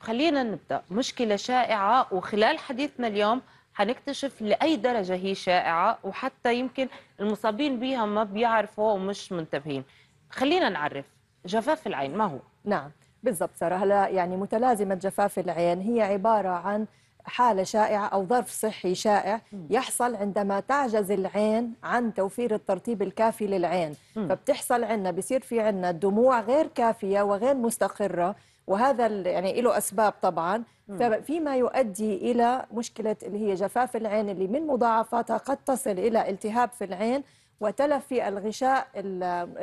خلينا نبدأ مشكلة شائعة وخلال حديثنا اليوم حنكتشف لأي درجة هي شائعة وحتى يمكن المصابين بها ما بيعرفوا ومش منتبهين خلينا نعرف جفاف العين ما هو؟ نعم بالضبط سارة هلا يعني متلازمة جفاف العين هي عبارة عن حالة شائعة أو ظرف صحي شائع يحصل عندما تعجز العين عن توفير الترطيب الكافي للعين فبتحصل عندنا بصير في عندنا دموع غير كافية وغير مستقرة وهذا يعني له أسباب طبعا فيما يؤدي إلى مشكلة اللي هي جفاف العين اللي من مضاعفاتها قد تصل إلى التهاب في العين وتلف في الغشاء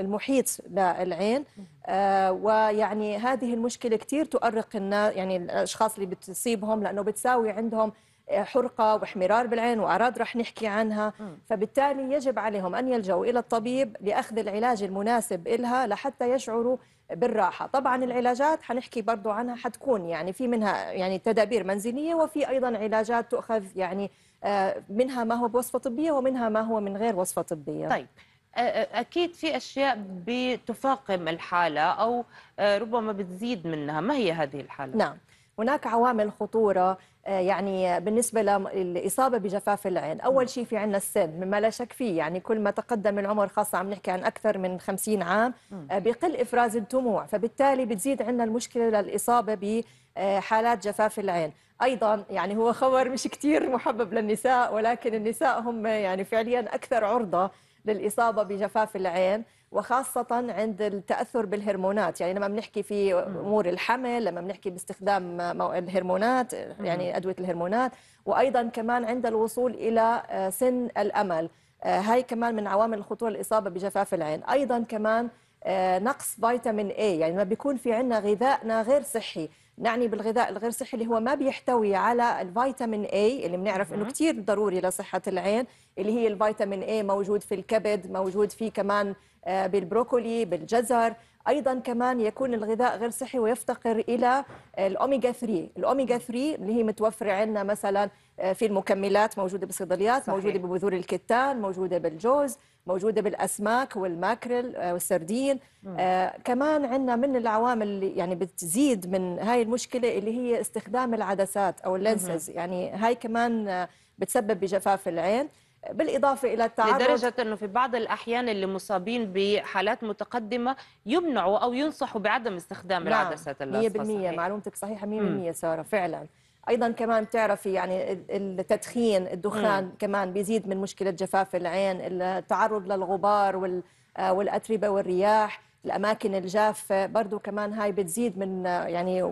المحيط للعين آه، ويعني هذه المشكله كثير تؤرق الناس يعني الاشخاص اللي بتصيبهم لانه بتساوي عندهم حرقه واحمرار بالعين واعراض رح نحكي عنها فبالتالي يجب عليهم ان يلجوا الى الطبيب لاخذ العلاج المناسب لها لحتى يشعروا بالراحه طبعا العلاجات حنحكي برضو عنها حتكون يعني في منها يعني تدابير منزليه وفي ايضا علاجات تؤخذ يعني آه، منها ما هو بوصفه طبيه ومنها ما هو من غير وصفه طبيه طيب اكيد في اشياء بتفاقم الحاله او آه، ربما بتزيد منها ما هي هذه الحاله نعم هناك عوامل خطوره آه، يعني بالنسبة للإصابة بجفاف العين أول نعم. شيء في عندنا السن مما لا شك فيه يعني كل ما تقدم العمر خاصة عم نحكي عن أكثر من 50 عام نعم. آه، بقل إفراز الدموع فبالتالي بتزيد عندنا المشكلة للإصابة ب آه، حالات جفاف العين ايضا يعني هو خبر مش كثير محبب للنساء ولكن النساء هم يعني فعليا اكثر عرضه للاصابه بجفاف العين وخاصة عند التأثر بالهرمونات يعني لما بنحكي في نعم. أمور الحمل لما بنحكي باستخدام الهرمونات يعني ادويه الهرمونات وايضا كمان عند الوصول الى آه، سن الامل آه، هاي كمان من عوامل الخطوره الاصابه بجفاف العين ايضا كمان آه، نقص فيتامين اي يعني ما بيكون في عنا غذائنا غير صحي نعني بالغذاء الغير صحي اللي هو ما بيحتوي على الفيتامين اي اللي بنعرف انه كثير ضروري لصحه العين اللي هي الفيتامين اي موجود في الكبد موجود فيه كمان بالبروكولي بالجزر ايضا كمان يكون الغذاء غير صحي ويفتقر الى الاوميجا 3 الاوميجا 3 اللي هي متوفره عندنا مثلا آه، في المكملات موجوده بالصيدليات صحيح. موجوده ببذور الكتان موجوده بالجوز موجوده بالاسماك والماكريل آه، والسردين آه كمان عندنا من العوامل اللي يعني بتزيد من هاي المشكله اللي هي استخدام العدسات او اللينسز يعني هاي كمان آه، بتسبب بجفاف العين بالاضافه الى التعرض لدرجه انه في بعض الاحيان اللي مصابين بحالات متقدمه يمنعوا او ينصحوا بعدم استخدام نعم. العدسات اللاصقه 100% معلومتك صحيحه 100% ساره فعلا ايضا كمان بتعرفي يعني التدخين الدخان مم. كمان بيزيد من مشكله جفاف العين التعرض للغبار وال آه، والاتربه والرياح الاماكن الجافه برضه كمان هاي بتزيد من آه، يعني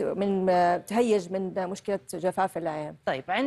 من آه، بتهيج من مشكله جفاف العين طيب